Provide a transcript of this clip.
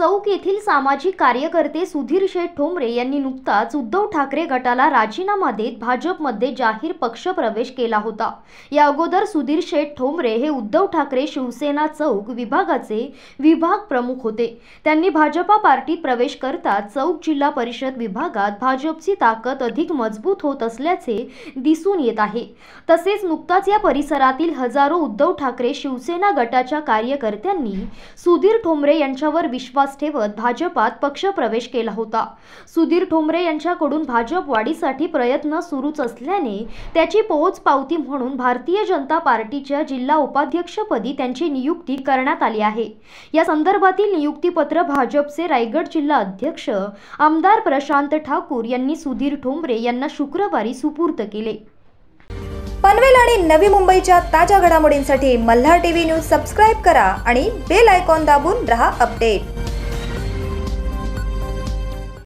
चौक येथील सामाजिक कार्यकर्ते सुधीर शेठ ठोंबरे यांनी नुकताच उद्धव ठाकरे गटाला राजीनामा देत भाजपमध्ये जाहीर पक्ष प्रवेश केला होता या अगोदर सुधीर शेठ ठोंबरे हे उद्धव ठाकरे शिवसेना चौक विभागाचे विभाग प्रमुख होते त्यांनी भाजपा पार्टीत प्रवेश करता चौक जिल्हा परिषद विभागात भाजपची ताकद अधिक मजबूत होत असल्याचे दिसून येत आहे तसेच नुकताच या परिसरातील हजारो उद्धव ठाकरे शिवसेना गटाच्या कार्यकर्त्यांनी सुधीर ठोंबरे यांच्यावर विश्वास विश्वास ठेवत भाजपात पक्ष प्रवेश केला होता सुधीर ठोंबरे यांच्याकडून भाजप वाढीसाठी प्रयत्न सुरूच असल्याने त्याची पोहोच पावती म्हणून भारतीय जनता पार्टीच्या जिल्हा उपाध्यक्षपदी त्यांची नियुक्ती करण्यात आली आहे या संदर्भातील नियुक्तीपत्र भाजपचे रायगड जिल्हा अध्यक्ष आमदार प्रशांत ठाकूर यांनी सुधीर ठोंबरे यांना शुक्रवारी सुपूर्त केले पनवेल आणि नवी मुंबईच्या ताज्या घडामोडींसाठी मल्हार टीव्ही न्यूज सबस्क्राईब करा आणि बेल आयकॉन दाबून रहा अपडेट